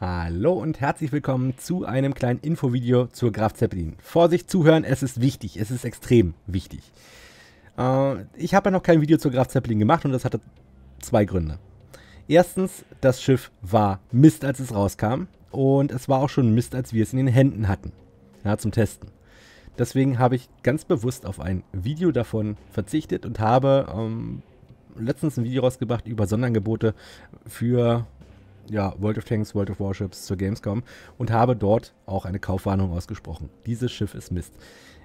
Hallo und herzlich willkommen zu einem kleinen Infovideo zur Graf Zeppelin. Vorsicht zuhören, es ist wichtig, es ist extrem wichtig. Äh, ich habe ja noch kein Video zur Graf Zeppelin gemacht und das hatte zwei Gründe. Erstens, das Schiff war Mist, als es rauskam und es war auch schon Mist, als wir es in den Händen hatten, ja, zum Testen. Deswegen habe ich ganz bewusst auf ein Video davon verzichtet und habe ähm, letztens ein Video rausgebracht über Sonderangebote für ja, World of Tanks, World of Warships zur Gamescom und habe dort auch eine Kaufwarnung ausgesprochen. Dieses Schiff ist Mist.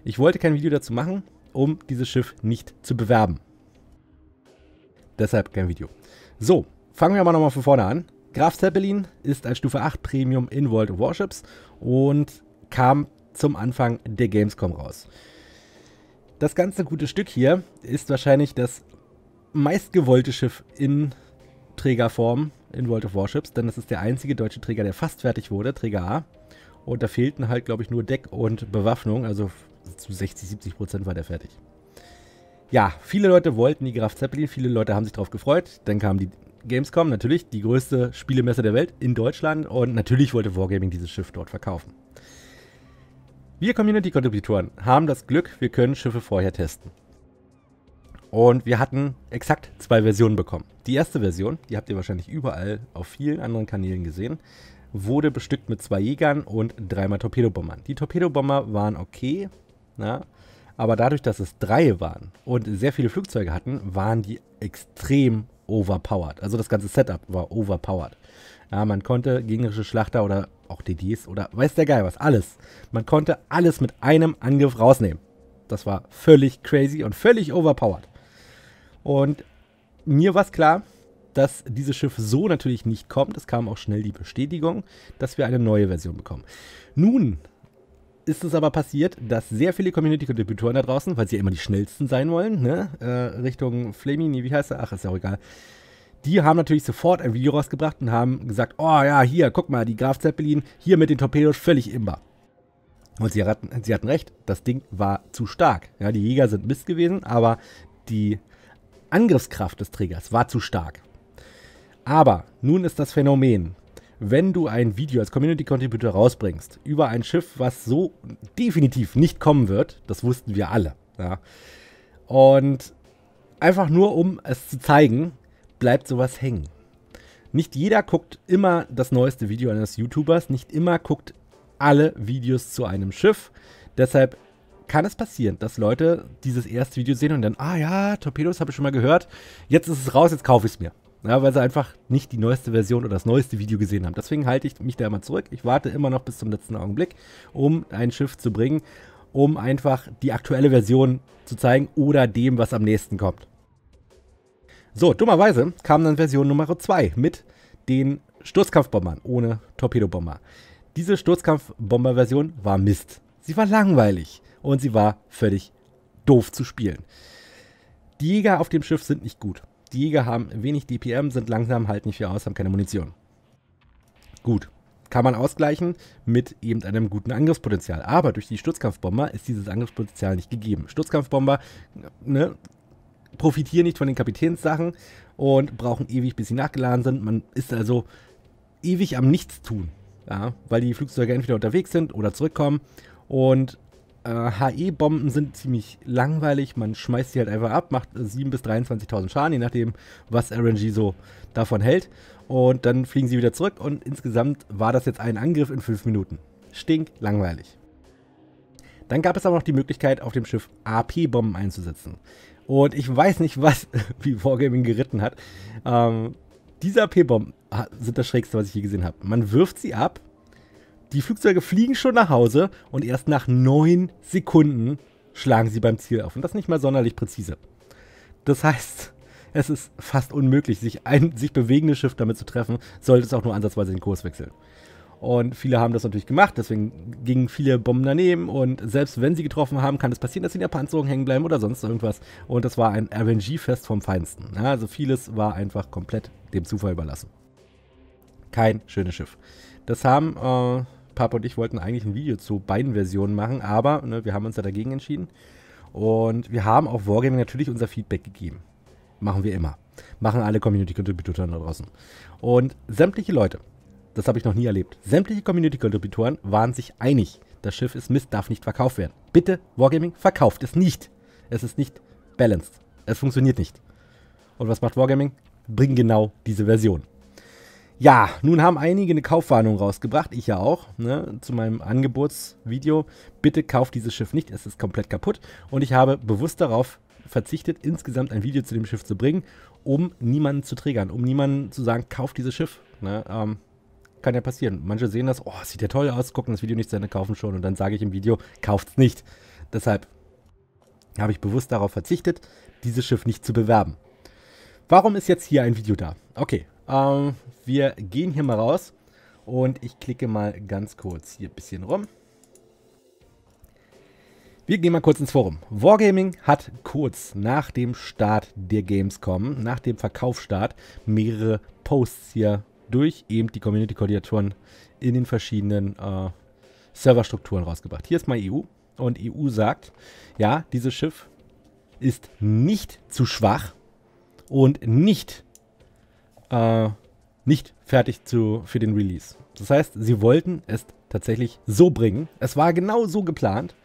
Ich wollte kein Video dazu machen, um dieses Schiff nicht zu bewerben. Deshalb kein Video. So, fangen wir aber nochmal von vorne an. Graf Zeppelin ist ein Stufe 8 Premium in World of Warships und kam zum Anfang der Gamescom raus. Das ganze gute Stück hier ist wahrscheinlich das meistgewollte Schiff in Trägerform in World of Warships, denn das ist der einzige deutsche Träger, der fast fertig wurde, Träger A. Und da fehlten halt, glaube ich, nur Deck und Bewaffnung, also zu 60, 70 Prozent war der fertig. Ja, viele Leute wollten die Graf Zeppelin, viele Leute haben sich darauf gefreut. Dann kam die Gamescom, natürlich die größte Spielemesse der Welt in Deutschland und natürlich wollte Wargaming dieses Schiff dort verkaufen. Wir Community-Kontributoren haben das Glück, wir können Schiffe vorher testen. Und wir hatten exakt zwei Versionen bekommen. Die erste Version, die habt ihr wahrscheinlich überall auf vielen anderen Kanälen gesehen, wurde bestückt mit zwei Jägern und dreimal Torpedobombern. Die Torpedobomber waren okay, na, aber dadurch, dass es drei waren und sehr viele Flugzeuge hatten, waren die extrem overpowered. Also das ganze Setup war overpowered. Ja, man konnte gegnerische Schlachter oder auch DDs oder weiß der Geil was, alles. Man konnte alles mit einem Angriff rausnehmen. Das war völlig crazy und völlig overpowered. Und mir war es klar, dass dieses Schiff so natürlich nicht kommt. Es kam auch schnell die Bestätigung, dass wir eine neue Version bekommen. Nun ist es aber passiert, dass sehr viele Community-Kontributoren da draußen, weil sie ja immer die schnellsten sein wollen, ne? äh, Richtung Flamini, wie heißt er? Ach, ist ja auch egal. Die haben natürlich sofort ein Video rausgebracht und haben gesagt, oh ja, hier, guck mal, die Graf Zeppelin, hier mit den Torpedos, völlig imbar. Und sie hatten, sie hatten recht, das Ding war zu stark. Ja, die Jäger sind Mist gewesen, aber die Angriffskraft des Triggers war zu stark. Aber nun ist das Phänomen, wenn du ein Video als Community Contributor rausbringst über ein Schiff, was so definitiv nicht kommen wird, das wussten wir alle. Ja. Und einfach nur um es zu zeigen, bleibt sowas hängen. Nicht jeder guckt immer das neueste Video eines YouTubers, nicht immer guckt alle Videos zu einem Schiff. Deshalb kann es passieren, dass Leute dieses erste Video sehen und dann, ah ja, Torpedos habe ich schon mal gehört, jetzt ist es raus, jetzt kaufe ich es mir. Ja, weil sie einfach nicht die neueste Version oder das neueste Video gesehen haben. Deswegen halte ich mich da immer zurück. Ich warte immer noch bis zum letzten Augenblick, um ein Schiff zu bringen, um einfach die aktuelle Version zu zeigen oder dem, was am nächsten kommt. So, dummerweise kam dann Version Nummer 2 mit den Sturzkampfbombern ohne Torpedobomber. Diese Sturzkampfbomber-Version war Mist. Sie war langweilig und sie war völlig doof zu spielen. Die Jäger auf dem Schiff sind nicht gut. Die Jäger haben wenig DPM, sind langsam, halten nicht viel aus, haben keine Munition. Gut, kann man ausgleichen mit eben einem guten Angriffspotenzial. Aber durch die Sturzkampfbomber ist dieses Angriffspotenzial nicht gegeben. Sturzkampfbomber ne, profitieren nicht von den Kapitänssachen und brauchen ewig, bis sie nachgeladen sind. Man ist also ewig am Nichtstun, ja, weil die Flugzeuge entweder unterwegs sind oder zurückkommen und äh, HE-Bomben sind ziemlich langweilig. Man schmeißt sie halt einfach ab, macht 7.000 bis 23.000 Schaden, je nachdem, was RNG so davon hält. Und dann fliegen sie wieder zurück. Und insgesamt war das jetzt ein Angriff in 5 Minuten. Stink langweilig. Dann gab es aber noch die Möglichkeit, auf dem Schiff AP-Bomben einzusetzen. Und ich weiß nicht, was wie Wargaming geritten hat. Ähm, diese AP-Bomben sind das Schrägste, was ich je gesehen habe. Man wirft sie ab die Flugzeuge fliegen schon nach Hause und erst nach neun Sekunden schlagen sie beim Ziel auf. Und das nicht mal sonderlich präzise. Das heißt, es ist fast unmöglich, sich ein sich bewegendes Schiff damit zu treffen, sollte es auch nur ansatzweise den Kurs wechseln. Und viele haben das natürlich gemacht, deswegen gingen viele Bomben daneben. Und selbst wenn sie getroffen haben, kann es passieren, dass sie in der Panzerung hängen bleiben oder sonst irgendwas. Und das war ein RNG-Fest vom Feinsten. Ja, also vieles war einfach komplett dem Zufall überlassen. Kein schönes Schiff. Das haben äh, Papa und ich wollten eigentlich ein Video zu beiden Versionen machen, aber ne, wir haben uns da dagegen entschieden. Und wir haben auch Wargaming natürlich unser Feedback gegeben. Machen wir immer. Machen alle Community-Contributoren da draußen. Und sämtliche Leute, das habe ich noch nie erlebt, sämtliche Community-Contributoren waren sich einig, das Schiff ist Mist, darf nicht verkauft werden. Bitte, Wargaming, verkauft es nicht. Es ist nicht balanced. Es funktioniert nicht. Und was macht Wargaming? Bringen genau diese Version. Ja, nun haben einige eine Kaufwarnung rausgebracht, ich ja auch, ne, zu meinem Angebotsvideo. Bitte kauft dieses Schiff nicht, es ist komplett kaputt. Und ich habe bewusst darauf verzichtet, insgesamt ein Video zu dem Schiff zu bringen, um niemanden zu triggern, um niemanden zu sagen, kauft dieses Schiff. Ne, ähm, kann ja passieren. Manche sehen das, oh, sieht ja toll aus, gucken das Video nicht zu Ende, kaufen schon. Und dann sage ich im Video, kauft's nicht. Deshalb habe ich bewusst darauf verzichtet, dieses Schiff nicht zu bewerben. Warum ist jetzt hier ein Video da? Okay, ähm, wir gehen hier mal raus und ich klicke mal ganz kurz hier ein bisschen rum. Wir gehen mal kurz ins Forum. Wargaming hat kurz nach dem Start der Gamescom, nach dem Verkaufsstart, mehrere Posts hier durch eben die Community-Koordinatoren in den verschiedenen äh, Serverstrukturen rausgebracht. Hier ist mal EU und EU sagt, ja, dieses Schiff ist nicht zu schwach und nicht zu äh, nicht fertig zu, für den Release. Das heißt, sie wollten es tatsächlich so bringen. Es war genau so geplant.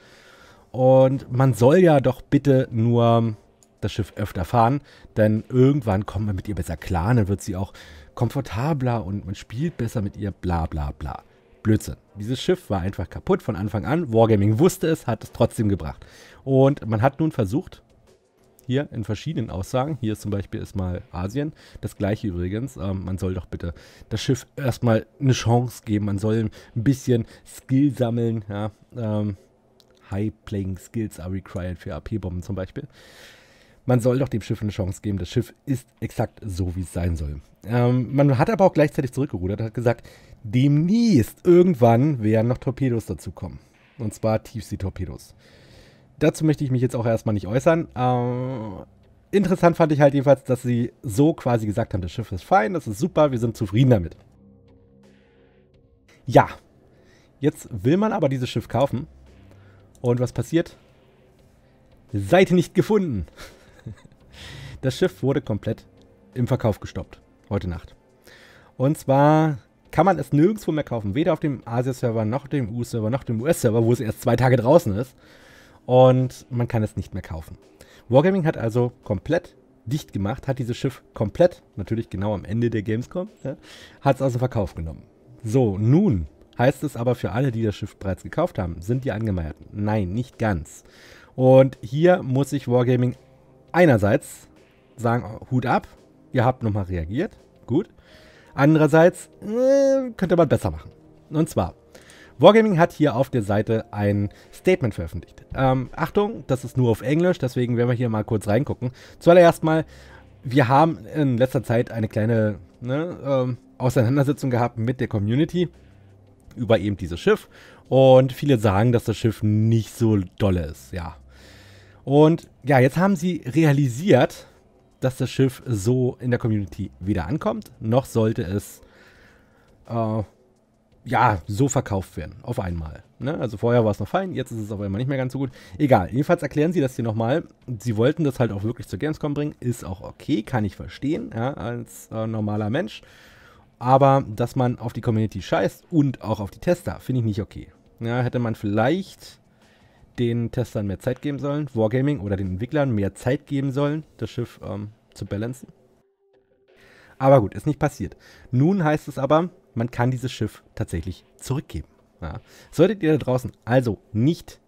Und man soll ja doch bitte nur das Schiff öfter fahren, denn irgendwann kommt man mit ihr besser klar, dann wird sie auch komfortabler und man spielt besser mit ihr, bla bla bla. Blödsinn. Dieses Schiff war einfach kaputt von Anfang an. Wargaming wusste es, hat es trotzdem gebracht. Und man hat nun versucht, hier in verschiedenen Aussagen. Hier ist zum Beispiel erstmal Asien. Das gleiche übrigens. Ähm, man soll doch bitte das Schiff erstmal eine Chance geben. Man soll ein bisschen Skill sammeln. Ja, ähm, High-Playing Skills are required für AP-Bomben zum Beispiel. Man soll doch dem Schiff eine Chance geben. Das Schiff ist exakt so, wie es sein soll. Ähm, man hat aber auch gleichzeitig zurückgerudert und hat gesagt, demnächst irgendwann werden noch Torpedos dazukommen. Und zwar tiefsee torpedos dazu möchte ich mich jetzt auch erstmal nicht äußern. Ähm, interessant fand ich halt jedenfalls, dass sie so quasi gesagt haben, das Schiff ist fein, das ist super, wir sind zufrieden damit. Ja, jetzt will man aber dieses Schiff kaufen. Und was passiert? Seite nicht gefunden. Das Schiff wurde komplett im Verkauf gestoppt, heute Nacht. Und zwar kann man es nirgendwo mehr kaufen, weder auf dem Asia-Server, noch dem EU-Server, noch dem US-Server, wo es erst zwei Tage draußen ist und man kann es nicht mehr kaufen. Wargaming hat also komplett dicht gemacht, hat dieses Schiff komplett, natürlich genau am Ende der Gamescom, ja, hat es aus dem Verkauf genommen. So, nun heißt es aber für alle, die das Schiff bereits gekauft haben, sind die Angemeierten. Nein, nicht ganz. Und hier muss ich Wargaming einerseits sagen, Hut ab, ihr habt nochmal reagiert, gut. Andererseits äh, könnte man besser machen. Und zwar, Wargaming hat hier auf der Seite ein Statement veröffentlicht. Ähm, Achtung, das ist nur auf Englisch, deswegen werden wir hier mal kurz reingucken. Zuallererst mal, wir haben in letzter Zeit eine kleine ne, ähm, Auseinandersetzung gehabt mit der Community über eben dieses Schiff. Und viele sagen, dass das Schiff nicht so dolle ist, ja. Und ja, jetzt haben sie realisiert, dass das Schiff so in der Community weder ankommt, noch sollte es äh, ja, so verkauft werden, auf einmal. Ne? Also vorher war es noch fein, jetzt ist es auf einmal nicht mehr ganz so gut. Egal, jedenfalls erklären sie das hier nochmal. Sie wollten das halt auch wirklich zur Gamescom bringen, ist auch okay, kann ich verstehen, ja, als äh, normaler Mensch. Aber dass man auf die Community scheißt und auch auf die Tester, finde ich nicht okay. Ja, hätte man vielleicht den Testern mehr Zeit geben sollen, Wargaming oder den Entwicklern mehr Zeit geben sollen, das Schiff ähm, zu balancen. Aber gut, ist nicht passiert. Nun heißt es aber, man kann dieses Schiff tatsächlich zurückgeben. Ja. Solltet ihr da draußen also nicht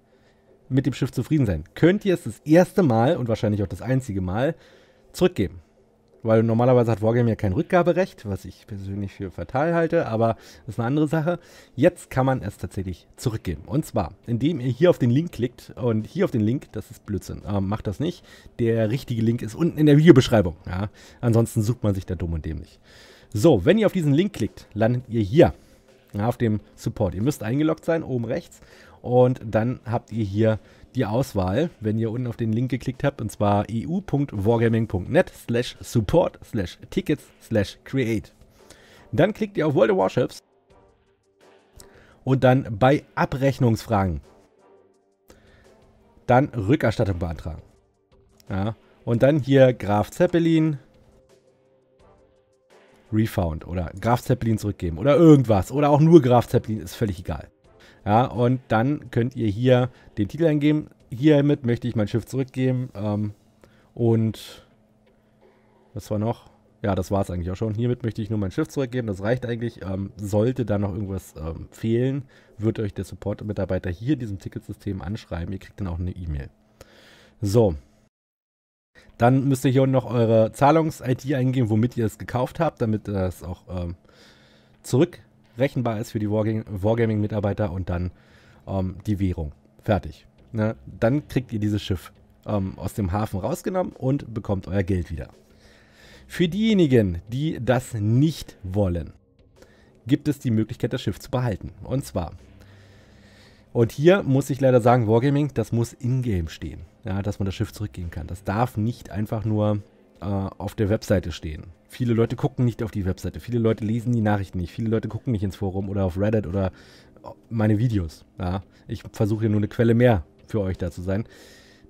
mit dem Schiff zufrieden sein, könnt ihr es das erste Mal und wahrscheinlich auch das einzige Mal zurückgeben. Weil normalerweise hat Wargame ja kein Rückgaberecht, was ich persönlich für fatal halte, aber das ist eine andere Sache. Jetzt kann man es tatsächlich zurückgeben. Und zwar, indem ihr hier auf den Link klickt und hier auf den Link, das ist Blödsinn, ähm, macht das nicht. Der richtige Link ist unten in der Videobeschreibung. Ja? Ansonsten sucht man sich da dumm und dämlich. So, wenn ihr auf diesen Link klickt, landet ihr hier auf dem Support. Ihr müsst eingeloggt sein, oben rechts. Und dann habt ihr hier die Auswahl, wenn ihr unten auf den Link geklickt habt, und zwar eu.wargaming.net slash support slash tickets slash create. Dann klickt ihr auf World of Warships und dann bei Abrechnungsfragen dann Rückerstattung beantragen. Ja, und dann hier Graf Zeppelin, Refound oder Graf Zeppelin zurückgeben oder irgendwas oder auch nur Graf Zeppelin, ist völlig egal. Ja, und dann könnt ihr hier den Titel eingeben. Hiermit möchte ich mein Schiff zurückgeben. Ähm, und was war noch? Ja, das war es eigentlich auch schon. Hiermit möchte ich nur mein Schiff zurückgeben. Das reicht eigentlich. Ähm, sollte da noch irgendwas ähm, fehlen, wird euch der Support-Mitarbeiter hier in diesem Ticketsystem anschreiben. Ihr kriegt dann auch eine E-Mail. So, dann müsst ihr hier unten noch eure Zahlungs-ID eingeben, womit ihr es gekauft habt, damit das auch ähm, zurückrechenbar ist für die Wargaming-Mitarbeiter und dann ähm, die Währung. Fertig. Na, ne? dann kriegt ihr dieses Schiff ähm, aus dem Hafen rausgenommen und bekommt euer Geld wieder. Für diejenigen, die das nicht wollen, gibt es die Möglichkeit, das Schiff zu behalten. Und zwar und hier muss ich leider sagen, Wargaming, das muss in-game stehen. Ja, dass man das Schiff zurückgehen kann. Das darf nicht einfach nur äh, auf der Webseite stehen. Viele Leute gucken nicht auf die Webseite, viele Leute lesen die Nachrichten nicht, viele Leute gucken nicht ins Forum oder auf Reddit oder äh, meine Videos. Ja, ich versuche hier nur eine Quelle mehr für euch da zu sein.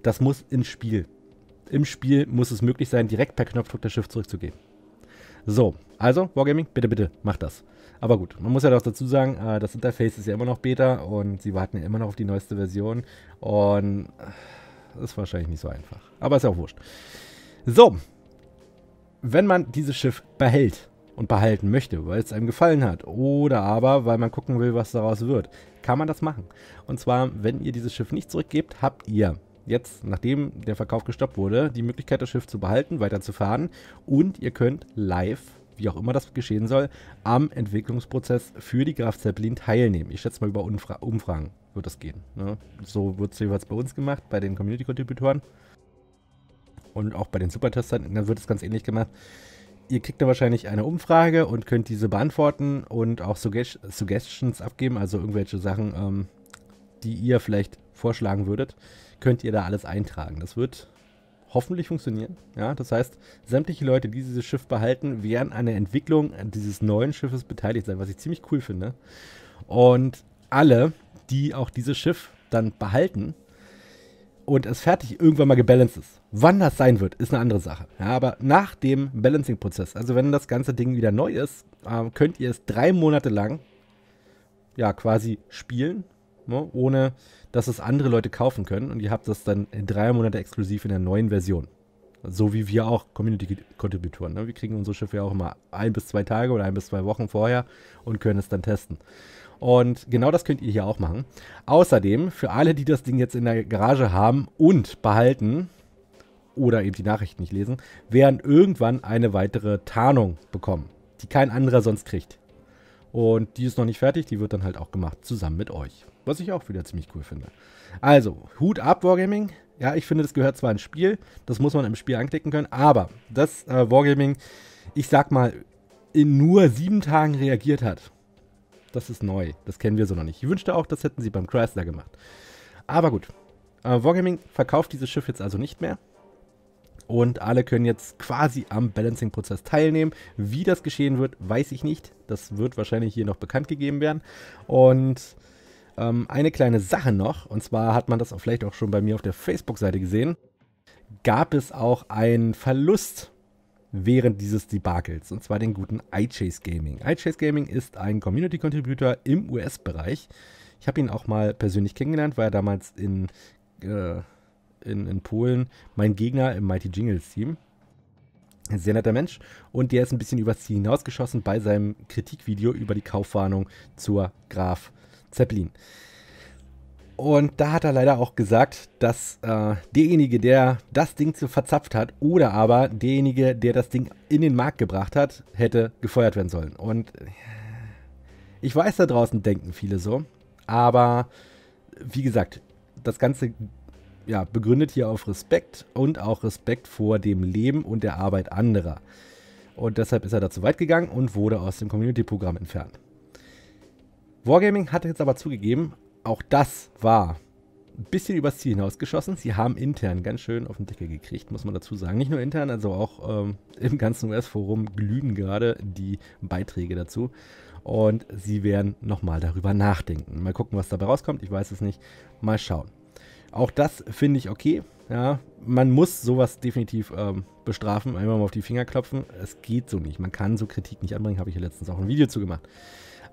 Das muss ins Spiel. Im Spiel muss es möglich sein, direkt per Knopfdruck das Schiff zurückzugehen. So, also Wargaming, bitte, bitte, macht das. Aber gut, man muss ja doch dazu sagen, äh, das Interface ist ja immer noch Beta und sie warten ja immer noch auf die neueste Version. Und das äh, ist wahrscheinlich nicht so einfach. Aber ist ja auch wurscht. So, wenn man dieses Schiff behält und behalten möchte, weil es einem gefallen hat oder aber weil man gucken will, was daraus wird, kann man das machen. Und zwar, wenn ihr dieses Schiff nicht zurückgebt, habt ihr jetzt, nachdem der Verkauf gestoppt wurde, die Möglichkeit, das Schiff zu behalten, weiterzufahren und ihr könnt live wie auch immer das geschehen soll, am Entwicklungsprozess für die Graf Zeppelin teilnehmen. Ich schätze mal über Umfra Umfragen wird das gehen. Ne? So wird es jeweils bei uns gemacht, bei den Community-Kontributoren und auch bei den Supertestern. Dann wird es ganz ähnlich gemacht. Ihr kriegt da wahrscheinlich eine Umfrage und könnt diese beantworten und auch Suggestions abgeben, also irgendwelche Sachen, ähm, die ihr vielleicht vorschlagen würdet, könnt ihr da alles eintragen. Das wird hoffentlich funktionieren. Ja, das heißt, sämtliche Leute, die dieses Schiff behalten, werden an der Entwicklung dieses neuen Schiffes beteiligt sein, was ich ziemlich cool finde. Und alle, die auch dieses Schiff dann behalten und es fertig irgendwann mal gebalanced ist. Wann das sein wird, ist eine andere Sache. Ja, aber nach dem Balancing-Prozess, also wenn das ganze Ding wieder neu ist, äh, könnt ihr es drei Monate lang ja quasi spielen ne, ohne dass es andere Leute kaufen können. Und ihr habt das dann in drei Monate exklusiv in der neuen Version. So wie wir auch Community-Kontributoren. Ne? Wir kriegen unsere Schiffe ja auch immer ein bis zwei Tage oder ein bis zwei Wochen vorher und können es dann testen. Und genau das könnt ihr hier auch machen. Außerdem, für alle, die das Ding jetzt in der Garage haben und behalten oder eben die Nachrichten nicht lesen, werden irgendwann eine weitere Tarnung bekommen, die kein anderer sonst kriegt. Und die ist noch nicht fertig, die wird dann halt auch gemacht, zusammen mit euch. Was ich auch wieder ziemlich cool finde. Also, Hut ab, Wargaming. Ja, ich finde, das gehört zwar ins Spiel, das muss man im Spiel anklicken können, aber dass äh, Wargaming, ich sag mal, in nur sieben Tagen reagiert hat. Das ist neu, das kennen wir so noch nicht. Ich wünschte auch, das hätten sie beim Chrysler gemacht. Aber gut, äh, Wargaming verkauft dieses Schiff jetzt also nicht mehr und alle können jetzt quasi am Balancing-Prozess teilnehmen. Wie das geschehen wird, weiß ich nicht. Das wird wahrscheinlich hier noch bekannt gegeben werden. Und ähm, eine kleine Sache noch, und zwar hat man das auch vielleicht auch schon bei mir auf der Facebook-Seite gesehen, gab es auch einen Verlust während dieses Debakels, und zwar den guten iChase Gaming. iChase Gaming ist ein Community-Contributor im US-Bereich. Ich habe ihn auch mal persönlich kennengelernt, weil er damals in äh, in, in Polen mein Gegner im Mighty Jingles Team. Ein sehr netter Mensch. Und der ist ein bisschen übers Ziel hinausgeschossen bei seinem Kritikvideo über die Kaufwarnung zur Graf Zeppelin. Und da hat er leider auch gesagt, dass äh, derjenige, der das Ding zu verzapft hat, oder aber derjenige, der das Ding in den Markt gebracht hat, hätte gefeuert werden sollen. Und ich weiß, da draußen denken viele so. Aber wie gesagt, das ganze ja, begründet hier auf Respekt und auch Respekt vor dem Leben und der Arbeit anderer. Und deshalb ist er dazu weit gegangen und wurde aus dem Community-Programm entfernt. Wargaming hat jetzt aber zugegeben, auch das war ein bisschen übers Ziel hinausgeschossen. Sie haben intern ganz schön auf den Deckel gekriegt, muss man dazu sagen. Nicht nur intern, also auch ähm, im ganzen US-Forum glühen gerade die Beiträge dazu. Und sie werden nochmal darüber nachdenken. Mal gucken, was dabei rauskommt. Ich weiß es nicht. Mal schauen. Auch das finde ich okay. Ja, man muss sowas definitiv ähm, bestrafen, immer mal auf die Finger klopfen. Es geht so nicht. Man kann so Kritik nicht anbringen, habe ich ja letztens auch ein Video zu gemacht.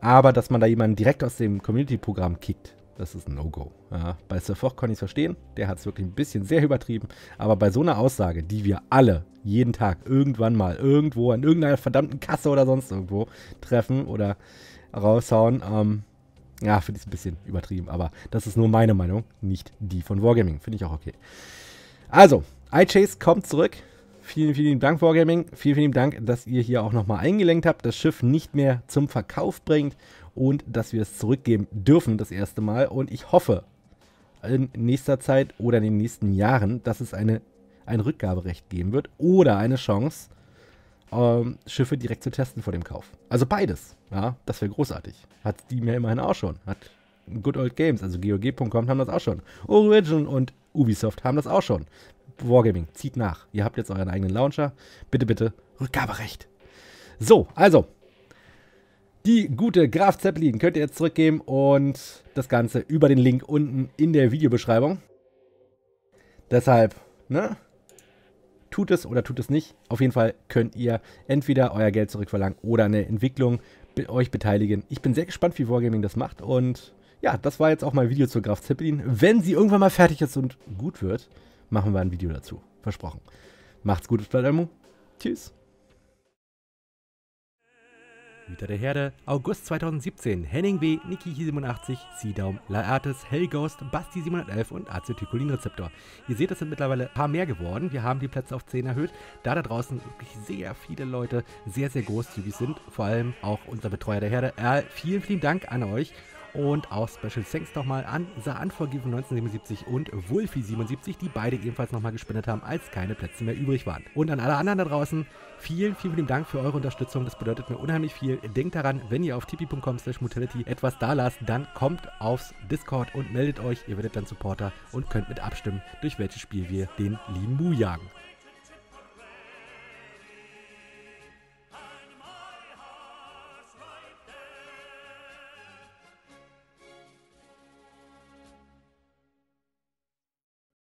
Aber dass man da jemanden direkt aus dem Community-Programm kickt, das ist ein No-Go. Ja, bei Sir Foch kann ich es verstehen, der hat es wirklich ein bisschen sehr übertrieben, aber bei so einer Aussage, die wir alle jeden Tag irgendwann mal irgendwo an irgendeiner verdammten Kasse oder sonst irgendwo treffen oder raushauen, ähm, ja, finde ich ein bisschen übertrieben, aber das ist nur meine Meinung, nicht die von Wargaming. Finde ich auch okay. Also, iChase kommt zurück. Vielen, vielen Dank, Wargaming. Vielen, vielen Dank, dass ihr hier auch nochmal eingelenkt habt, das Schiff nicht mehr zum Verkauf bringt und dass wir es zurückgeben dürfen das erste Mal. Und ich hoffe in nächster Zeit oder in den nächsten Jahren, dass es eine, ein Rückgaberecht geben wird oder eine Chance, ähm, Schiffe direkt zu testen vor dem Kauf. Also beides. Ja, das wäre großartig. Hat die mir immerhin auch schon. Hat Good Old Games, also GOG.com haben das auch schon. Origin und Ubisoft haben das auch schon. Wargaming, zieht nach. Ihr habt jetzt euren eigenen Launcher. Bitte, bitte, Rückgaberecht. So, also. Die gute Graf Zeppelin könnt ihr jetzt zurückgeben und das Ganze über den Link unten in der Videobeschreibung. Deshalb, ne? Tut es oder tut es nicht. Auf jeden Fall könnt ihr entweder euer Geld zurückverlangen oder eine Entwicklung be euch beteiligen. Ich bin sehr gespannt, wie Wargaming das macht und ja, das war jetzt auch mein Video zur Graf Zeppelin. Wenn sie irgendwann mal fertig ist und gut wird, machen wir ein Video dazu. Versprochen. Macht's gut, bis bald, Tschüss. Hüter der Herde, August 2017, Henning W., Niki 87, Sidaum, Laertes, Hellghost, Basti 711 und Acetycholinrezeptor. Ihr seht, es sind mittlerweile ein paar mehr geworden. Wir haben die Plätze auf 10 erhöht, da da draußen wirklich sehr viele Leute sehr, sehr großzügig sind. Vor allem auch unser Betreuer der Herde. Äh, vielen, vielen Dank an euch. Und auch Special Thanks nochmal an The Unforgiven 1977 und Wolfie77, die beide ebenfalls nochmal gespendet haben, als keine Plätze mehr übrig waren. Und an alle anderen da draußen, vielen, vielen, Dank für eure Unterstützung. Das bedeutet mir unheimlich viel. Denkt daran, wenn ihr auf tipi.com slash Mutality etwas da lasst, dann kommt aufs Discord und meldet euch. Ihr werdet dann Supporter und könnt mit abstimmen, durch welches Spiel wir den lieben Mu jagen.